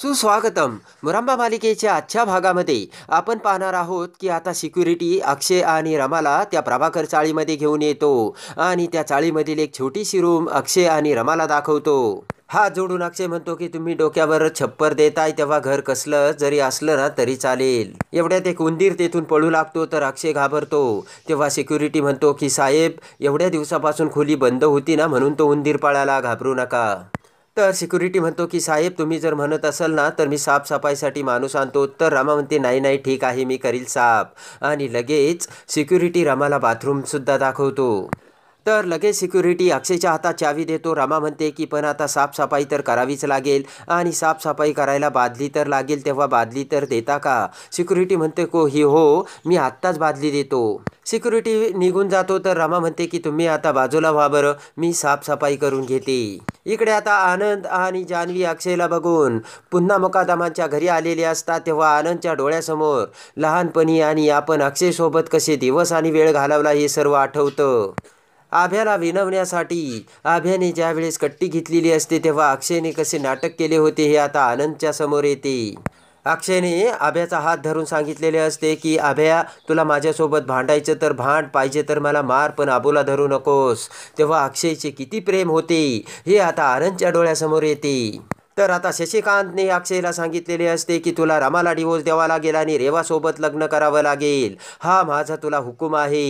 सुस्वागतम मुरांबा मालिकेच्या आजच्या भागामध्ये आपण पाहणार आहोत की आता सिक्युरिटी अक्षय आणि रमाला त्या प्रभाकर चाळीमध्ये घेऊन येतो आणि त्या चाळीमधील एक छोटीशी रूम अक्षय आणि रमाला दाखवतो हा जोडून अक्षय म्हणतो की तुम्ही डोक्यावर छप्पर देताय तेव्हा घर कसलं जरी असलं ना तरी चालेल एवढ्यात एक उंदीर तेथून पळू लागतो तर अक्षय घाबरतो तेव्हा सिक्युरिटी म्हणतो की साहेब एवढ्या दिवसापासून खोली बंद होती ना म्हणून तो उंदीर पळायला घाबरू नका तर सिक्युरिटी म्हणतो की साहेब तुम्ही जर म्हणत असाल ना तर मी साफसफाईसाठी माणूस आणतो तर रामा म्हणते नाही नाही ठीक आहे मी करील साफ आणि लगेच सिक्युरिटी रमाला बाथरूमसुद्धा दाखवतो तर लगेच सिक्युरिटी अक्षयच्या हातात चावी देतो रामा म्हणते की पण आता साफसफाई तर करावीच लागेल आणि साफसफाई करायला बादली तर लागेल तेव्हा बादली तर देता का सिक्युरिटी म्हणते को ही हो मी आत्ताच बादली देतो सिक्युरिटी निघून जातो तर रामा म्हणते की तुम्ही आता बाजूला व्हा बरं मी साफसफाई करून घेते इकडे आता आनंद आणि जान्हवी अक्षयला बघून पुन्हा मुकादामांच्या घरी आलेले असतात तेव्हा आनंदच्या डोळ्यासमोर लहानपणी आणि आपण अक्षयसोबत कसे दिवस आणि वेळ घालवला हे सर्व आठवतं आभ्याला विनवण्यासाठी आभ्याने ज्यावेळेस कट्टी घेतलेली असते तेव्हा अक्षयने कसे नाटक केले होते हे आता आनंदच्या समोर येते अक्षयने आभ्याचा हात धरून सांगितलेले असते की आभ्या तुला माझ्यासोबत भांडायचं तर भांड पाहिजे तर मला मार पण आबोला धरू नकोस तेव्हा अक्षयचे किती प्रेम होते हे आता आनंदच्या डोळ्यासमोर येते तर आता शशिकांतने अक्षयला सांगितलेले असते की तुला रमाला डिवोर्स द्यावा लागेल आणि रेवासोबत लग्न करावं लागेल हा माझा तुला हुकूम आहे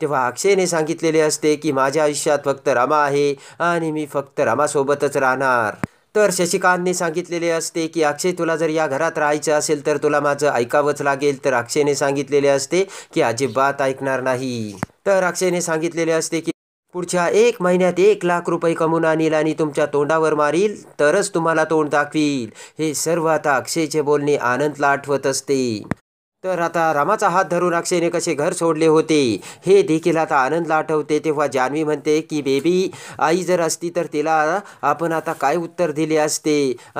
तेव्हा अक्षयने सांगितलेले असते की माझ्या आयुष्यात फक्त रमा आहे आणि मी फक्त रमासोबतच राहणार तर शशिकांतने सांगितलेले असते की अक्षय तुला जर या घरात राहायचं असेल तर तुला माझं ऐकावंच लागेल तर अक्षयने सांगितलेले असते की अजिबात ऐकणार नाही तर अक्षयने सांगितलेले असते की पुढच्या एक महिन्यात एक लाख रुपये कमवून आणील आणि तुमच्या तोंडावर मारील तरच तुम्हाला तोंड दाखवील हे सर्व आता अक्षयचे बोलणे आनंदला आठवत असते तर आता रामाचा हात धरून अक्षयने कसे घर सोडले होते हे देखील आता आनंदला आठवते तेव्हा जान्हवी म्हणते की बेबी आई जर असती तर तिला आपण आता काय उत्तर दिले असते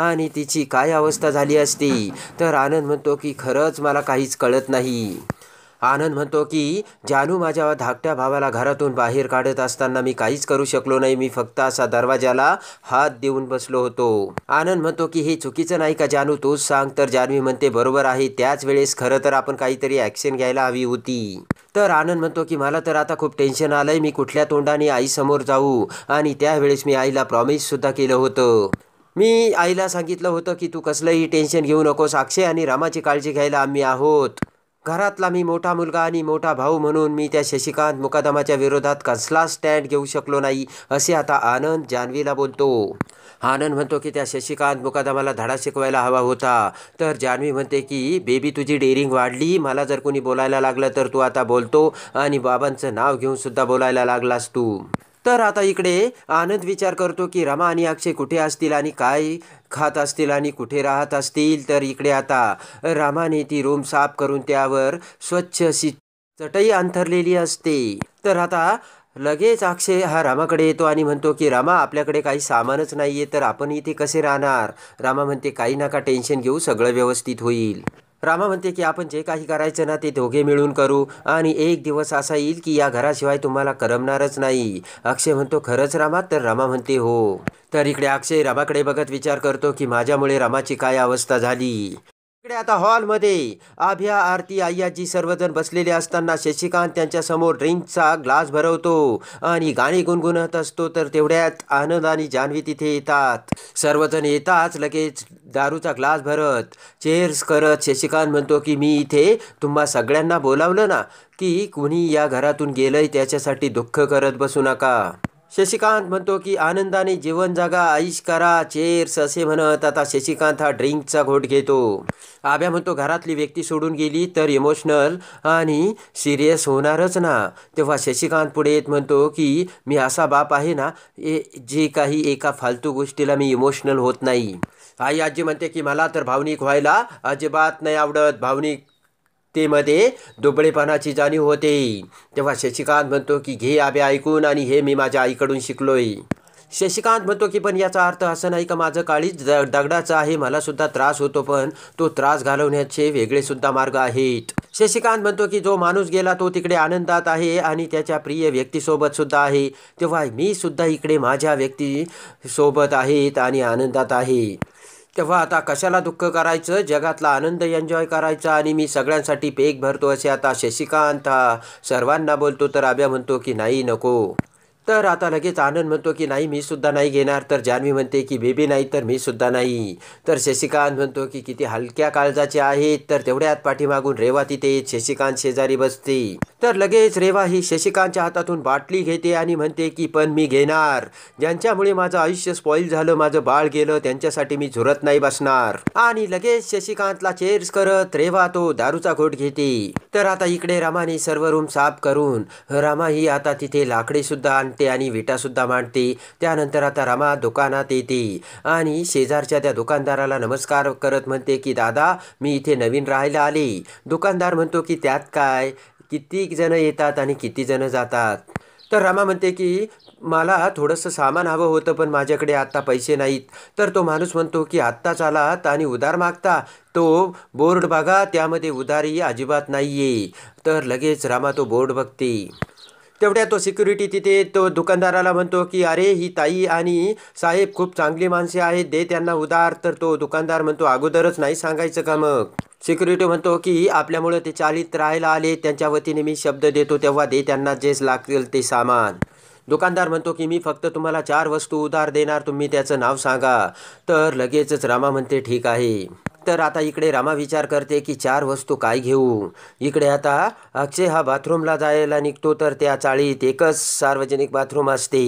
आणि तिची काय अवस्था झाली असती तर आनंद म्हणतो की खरंच मला काहीच कळत नाही आनंद म्हणतो की जानू माझ्या धाकट्या भावाला घरातून बाहेर काढत असताना मी काहीच करू शकलो नाही मी फक्त असा दरवाजाला हात देऊन बसलो होतो आनंद म्हणतो की हे चुकीचं नाही का जानू तूच सांग तर जानवी म्हणते बरोबर आहे त्याच वेळेस खरं तर आपण काहीतरी ॲक्शन घ्यायला हवी होती तर आनंद म्हणतो की मला तर आता खूप टेन्शन आलंय मी कुठल्या तोंडाने आईसमोर जाऊ आणि त्यावेळेस मी आईला प्रॉमिससुद्धा केलं होतं मी आईला सांगितलं होतं की तू कसलंही टेन्शन घेऊ नकोस अक्षय आणि रामाची काळजी घ्यायला आम्ही आहोत घरातला मी मोठा मुलगा आणि मोठा भाऊ म्हणून मी त्या शशिकांत मुकादमाच्या विरोधात कसला स्टँड घेऊ शकलो नाही असे आता आनंद जान्हवीला बोलतो आनंद म्हणतो की त्या शशिकांत मुकादमाला धडा शिकवायला हवा होता तर जान्हवी म्हणते की बेबी तुझी डेअरिंग वाढली मला जर कोणी बोलायला लागलं तर तू आता बोलतो आणि बाबांचं नाव घेऊनसुद्धा बोलायला लागलास तू तर आता इकडे आनंद विचार करतो की रमा आणि अक्षय कुठे असतील आणि काय खात असतील आणि कुठे राहत असतील तर इकडे आता रामाने ती रूम साफ करून त्यावर स्वच्छ अशी चटई अंथरलेली असते तर आता लगेच अक्षय हा रामाकडे येतो आणि म्हणतो की रामा आपल्याकडे काही सामानच नाही आहे तर आपण इथे कसे राहणार रामा म्हणते काही का टेन्शन घेऊ सगळं व्यवस्थित होईल रामा म्हणते की आपण जे काही करायचं ना ते दोघे मिळून करू आणि एक दिवस असा येईल की या घराशिवाय तुम्हाला करमणारच नाही अक्षय म्हणतो खरंच रामा तर रामा म्हणते हो तर इकडे अक्षय रामाकडे बघत विचार करतो की माझ्यामुळे रामाची काय अवस्था झाली इकडे आता हॉलमध्ये आभ्या आरती आय्याजी सर्वजण बसलेले असताना शशिकांत त्यांच्या समोर ड्रिंकचा ग्लास भरवतो आणि गाणी गुणगुणत असतो तर तेवढ्यात आनंद आणि जान्हवी तिथे येतात सर्वजण येताच लगेच दारूचा ग्लास भरत चेअर्स करत शशिकांत म्हणतो की मी इथे तुम्हा सगळ्यांना बोलावलं ना की कुणी या घरातून गेलंय त्याच्यासाठी दुःख करत बसू नका शशिकांत म्हणतो की आनंदाने जीवन जागा आईश करा चेअर्स असे म्हणत आता शशिकांत हा ड्रिंकचा घोट घेतो आभ्या म्हणतो घरातली व्यक्ती सोडून गेली तर इमोशनल आणि सिरियस होणारच ना तेव्हा शशिकांत पुढे येत म्हणतो की मी असा बाप आहे ना ए जे काही एका फालतू गोष्टीला मी इमोशनल होत नाही आई आजी म्हणते की मला तर भावनिक व्हायला अजिबात नाही आवडत भावनिक तेमध्ये दुबळेपणाची जाणीव होते तेव्हा शशिकांत म्हणतो की घे आबे ऐकून आणि हे मी माझ्या आईकडून शिकलोय शशिकांत म्हणतो की पण याचा अर्थ असं नाही का माझं काळीच द दगडाचा आहे मला सुद्धा त्रास होतो पण तो त्रास घालवण्याचे वेगळे सुद्धा मार्ग आहेत शशिकांत म्हणतो की जो माणूस गेला तो तिकडे आनंदात आहे आणि त्याच्या प्रिय व्यक्तीसोबत सुद्धा आहे तेव्हा मी सुद्धा इकडे माझ्या व्यक्तीसोबत आहेत आणि आनंदात आहे तेव्हा आता कशाला दुःख करायचं जगातला आनंद एन्जॉय करायचा आणि मी सगळ्यांसाठी पेक भरतो असे आता शशिकांत सर्वांना बोलतो तर आब्या म्हणतो की नाही नको तर आता लगेच आनंद म्हणतो की नाही मी सुद्धा नाही घेणार तर जान्हवी म्हणते की बेबी नाही तर मी सुद्धा नाही तर शशिकांत म्हणतो की किती हलक्या काळजाचे आहेत तर तेवढ्यात पाठीमागून रेवा तिथे शशिकांत शेजारी बसते तर लगेच रेवा ही शशिकांतच्या हातातून बाटली घेते आणि म्हणते की पण मी घेणार ज्यांच्यामुळे माझं आयुष्य स्पॉईल झालं माझं बाळ गेलं त्यांच्यासाठी मी झुरत नाही बसणार आणि लगेच शशिकांतला चेअर्स करत रेवा तो दारूचा घोट घेते तर आता इकडे रामाने सर्व रूम साफ करून रामा ही आता तिथे लाकडे सुद्धा मांडते आणि विटासुद्धा मांडते त्यानंतर आता रमा दुकानात येते आणि शेजारच्या त्या दुकानदाराला नमस्कार करत म्हणते की दादा मी इथे नवीन राहायला आले दुकानदार म्हणतो की त्यात काय किती जणं येतात आणि किती जण जातात तर रमा म्हणते की मला थोडंसं सामान हवं होतं पण माझ्याकडे आत्ता पैसे नाहीत तर तो माणूस म्हणतो की आत्ताच आलात आणि उधार मागता तो बोर्ड बघा त्यामध्ये उधारही अजिबात नाही आहे तर लगेच रामा तो बोर्ड बघते तेवढ्या तो सिक्युरिटी तिथे तो दुकानदाराला म्हणतो की अरे ही ताई आणि साहेब खूप चांगली माणसे आहेत दे त्यांना उदार तर तो दुकानदार म्हणतो अगोदरच नाही सांगायचं का मग सिक्युरिटी म्हणतो की आपल्यामुळे ते चालित राहायला आले त्यांच्या वतीने मी शब्द देतो तेव्हा दे त्यांना जेच लागतील ते सामान दुकानदार म्हणतो की मी फक्त तुम्हाला चार वस्तू उधार देणार तुम्ही त्याचं नाव सांगा तर लगेचच रामा म्हणते ठीक आहे तर आता इकडे रामा विचार करते की चार वस्तू काय घेऊ इकडे आता अक्षय हा बाथरूमला जायला निघतो तर त्या चाळीत एकच सार्वजनिक बाथरूम असते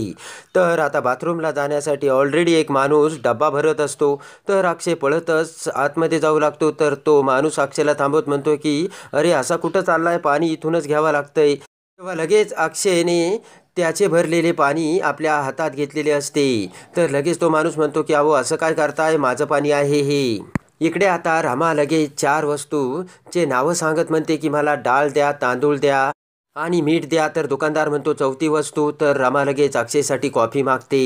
तर आता बाथरूमला जाण्यासाठी ऑलरेडी एक माणूस डब्बा भरत असतो तर अक्षय पळतच आतमध्ये जाऊ लागतो तर तो माणूस अक्षयला थांबवत म्हणतो की अरे असा कुठं चाललाय पाणी इथूनच घ्यावं लागतंय तेव्हा लगेच अक्षयने त्याचे भरलेले पाणी आपल्या हातात घेतलेले असते तर लगेच तो माणूस म्हणतो की अहो असं काय करताय माझं पाणी आहे हे इकडे आता रामा लगेच चार वस्तूचे नावं सांगत म्हणते की मला डाळ द्या तांदूळ द्या आणि मीठ द्या तर दुकानदार म्हणतो चौथी वस्तू तर रामा लगेच अक्षयसाठी कॉफी मागते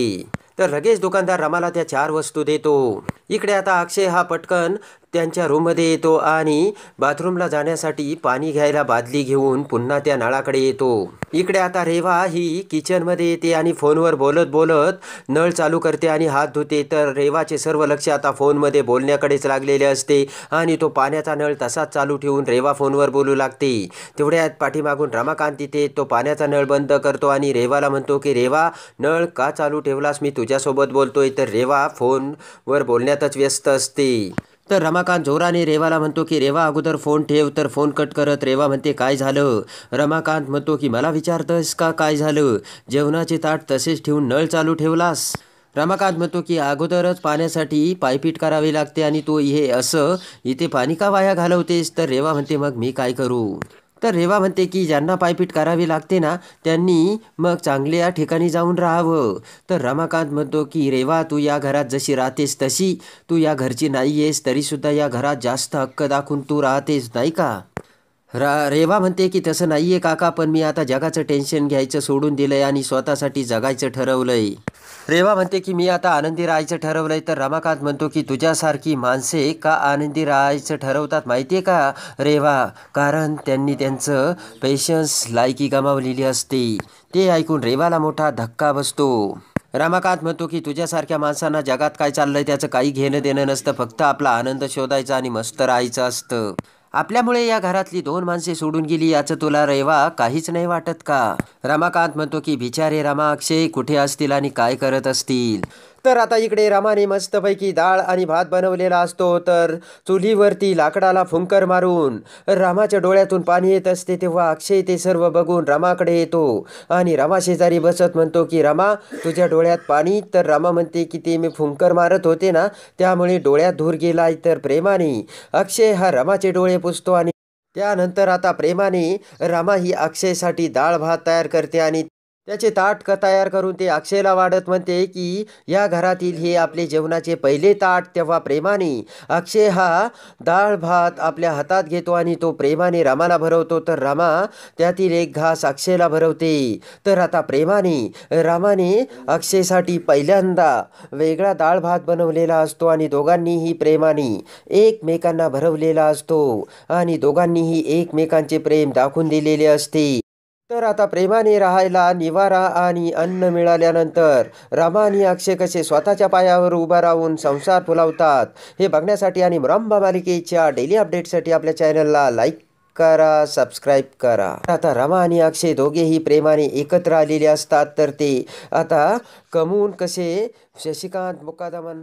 तर लगेच दुकानदार रामाला त्या चार वस्तू देतो इकडे आता अक्षय हा पटकन त्यांच्या रूममध्ये येतो आणि बाथरूमला जाण्यासाठी पाणी घ्यायला बादली घेऊन पुन्हा त्या नळाकडे येतो इकडे आता रेवा ही किचनमध्ये येते आणि फोनवर बोलत बोलत नळ चालू करते आणि हात धुते तर रेवाचे सर्व लक्ष आता फोनमध्ये बोलण्याकडेच लागलेले असते आणि तो पाण्याचा नळ तसाच चालू ठेवून रेवा फोनवर बोलू लागते तेवढ्यात पाठीमागून रमाकांत तिथे तो पाण्याचा नळ बंद करतो आणि रेवाला म्हणतो की रेवा नळ का चालू ठेवलास मी तुझ्यासोबत बोलतोय तर रेवा फोनवर बोलण्यातच व्यस्त असते तर रमाकांत जोराने रेवाला म्हणतो की रेवा अगोदर फोन ठेव तर फोन कट करत रेवा म्हणते काय झालं रमाकांत म्हणतो की मला विचारतस का काय झालं जेवणाचे ताट तसेच ठेवून नळ चालू ठेवलास रमाकांत म्हणतो की अगोदरच पाण्यासाठी पायपीट करावी लागते आणि तो हे असं इथे पाणी का वाया घालवतेस तर रेवा म्हणते मग मी काय करू तर रेवा म्हणते की ज्यांना पायपीट करावी लागते ना त्यांनी मग चांगल्या ठिकाणी जाऊन राहावं तर रमाकांत म्हणतो की रेवा तू या घरात जशी राहतेस तशी तू या घरची नाही आहेस तरीसुद्धा या घरात जास्त हक्क दाखवून तू राहतेस नाही का रा रेवा म्हणते की तसं नाही आहे काका पण मी आता जगाचं टेन्शन घ्यायचं सोडून दिलंय आणि स्वतःसाठी जगायचं ठरवलंय रेवा म्हणते की मी आता आनंदी राहायचं ठरवलंय तर रमाकांत म्हणतो की तुझ्यासारखी माणसे का आनंदी राहायचं ठरवतात माहिती आहे का रेवा कारण त्यांनी त्यांचं पेशन्स लायकी गमावलेली असते ते ऐकून रेवाला मोठा धक्का बसतो रमाकांत म्हणतो की तुझ्यासारख्या माणसांना जगात काय चाललंय त्याचं काही घेणं देणं नसतं फक्त आपला आनंद शोधायचा आणि मस्त राहायचं असतं आपल्यामुळे या घरातली दोन माणसे सोडून गेली याचं तुला रेवा काहीच नाही वाटत का रमाकांत म्हणतो की बिचारे रमा अक्षय कुठे असतील आणि काय करत असतील तर आता इकडे रामाने मस्तपैकी डाळ आणि भात बनवलेला असतो तर चुलीवरती लाकडाला फुंकर मारून रामाच्या डोळ्यातून पाणी येत असते तेव्हा अक्षय ते सर्व बघून रामाकडे येतो आणि रामा शेजारी बसत म्हणतो की रामा तुझ्या डोळ्यात पाणी तर रामा म्हणते की ते मी फुंकर मारत होते ना त्यामुळे डोळ्यात धूर गेला तर प्रेमाने अक्षय हा रामाचे डोळे पुसतो आणि त्यानंतर आता प्रेमाने रामा ही अक्षयसाठी डाळ भात तयार करते आणि त्याचे ताट तयार करून ते अक्षयला वाढत म्हणते की या घरातील हे आपले जेवणाचे पहिले ताट तेव्हा प्रेमाने अक्षय हा डाळ भात आपल्या हातात घेतो आणि तो प्रेमाने रामाला भरवतो तर रामा त्यातील एक घास अक्षयला भरवते तर आता प्रेमाने रामाने अक्षयसाठी पहिल्यांदा वेगळा डाळ भात बनवलेला असतो आणि दोघांनीही प्रेमाने एकमेकांना भरवलेला असतो आणि दोघांनीही एकमेकांचे प्रेम दाखवून दिलेले असते तर आता प्रेमाने राहायला निवारा आणि अन्न मिळाल्यानंतर रमा आणि अक्षय कसे स्वतःच्या पायावर उभा राहून संसार फुलावतात हे बघण्यासाठी आणि रंबा मालिकेच्या डेली अपडेटसाठी आपल्या चॅनलला लाईक करा सबस्क्राईब करा आता रमा आणि अक्षय दोघेही प्रेमाने एकत्र आलेले असतात तर ते आता कमवून कसे शशिकांत मुकादमन